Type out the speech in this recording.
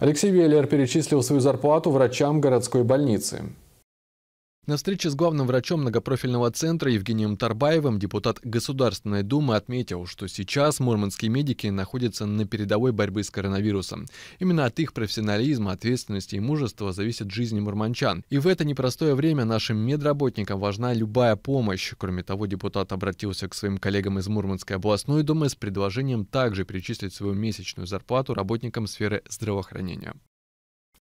Алексей Веллер перечислил свою зарплату врачам городской больницы. На встрече с главным врачом многопрофильного центра Евгением Тарбаевым депутат Государственной Думы отметил, что сейчас мурманские медики находятся на передовой борьбы с коронавирусом. Именно от их профессионализма, ответственности и мужества зависит жизнь мурманчан. И в это непростое время нашим медработникам важна любая помощь. Кроме того, депутат обратился к своим коллегам из Мурманской областной думы с предложением также перечислить свою месячную зарплату работникам сферы здравоохранения.